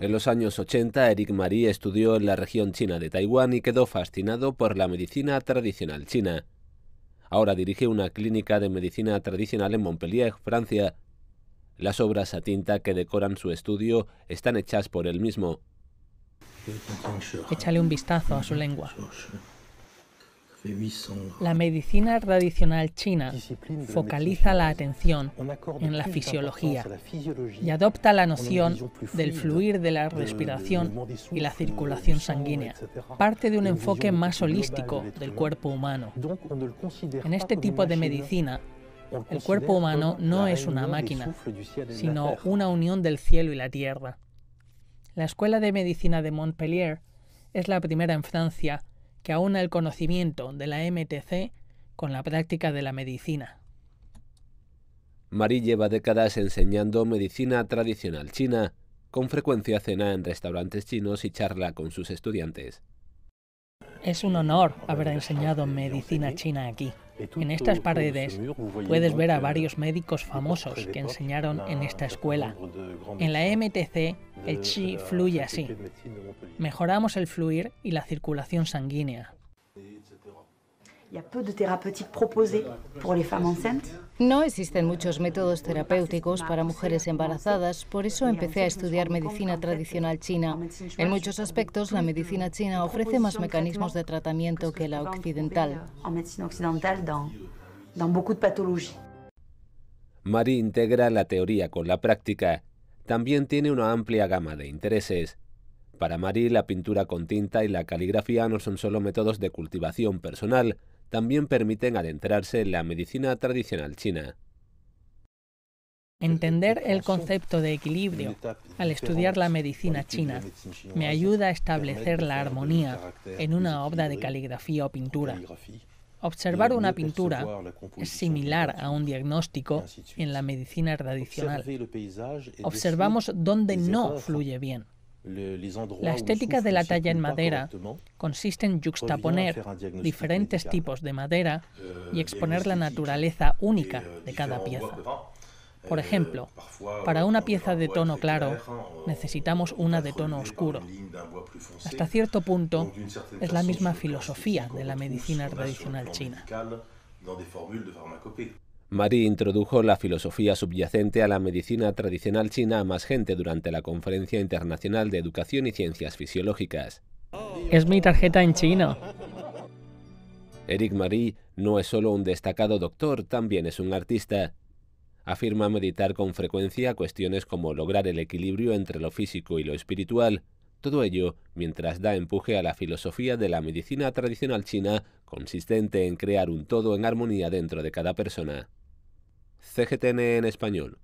En los años 80, Eric Marie estudió en la región china de Taiwán y quedó fascinado por la medicina tradicional china. Ahora dirige una clínica de medicina tradicional en Montpellier, Francia. Las obras a tinta que decoran su estudio están hechas por él mismo. Échale un vistazo a su lengua. La medicina tradicional china focaliza la atención en la fisiología y adopta la noción del fluir de la respiración y la circulación sanguínea. Parte de un enfoque más holístico del cuerpo humano. En este tipo de medicina, el cuerpo humano no es una máquina, sino una unión del cielo y la tierra. La Escuela de Medicina de Montpellier es la primera en Francia que aúna el conocimiento de la MTC con la práctica de la medicina. Mari lleva décadas enseñando medicina tradicional china. Con frecuencia cena en restaurantes chinos y charla con sus estudiantes. Es un honor haber enseñado medicina china aquí. En estas paredes puedes ver a varios médicos famosos que enseñaron en esta escuela. En la MTC el chi fluye así. Mejoramos el fluir y la circulación sanguínea. y de proposées no existen muchos métodos terapéuticos para mujeres embarazadas, por eso empecé a estudiar medicina tradicional china. En muchos aspectos, la medicina china ofrece más mecanismos de tratamiento que la occidental. Marie integra la teoría con la práctica. También tiene una amplia gama de intereses. Para Marie, la pintura con tinta y la caligrafía no son solo métodos de cultivación personal, también permiten adentrarse en la medicina tradicional china. Entender el concepto de equilibrio al estudiar la medicina china me ayuda a establecer la armonía en una obra de caligrafía o pintura. Observar una pintura es similar a un diagnóstico en la medicina tradicional. Observamos dónde no fluye bien la estética de la talla en madera consiste en juxtaponer diferentes tipos de madera euh, y exponer la naturaleza euh, única de cada pieza. Por euh, ejemplo, para una pieza de tono claro necesitamos una de tono oscuro. Hasta cierto punto es la misma filosofía de la medicina tradicional china. Marie introdujo la filosofía subyacente a la medicina tradicional china a más gente durante la Conferencia Internacional de Educación y Ciencias Fisiológicas. Es mi tarjeta en chino. Eric Marie no es solo un destacado doctor, también es un artista. Afirma meditar con frecuencia cuestiones como lograr el equilibrio entre lo físico y lo espiritual, todo ello mientras da empuje a la filosofía de la medicina tradicional china, consistente en crear un todo en armonía dentro de cada persona. CGTN en español.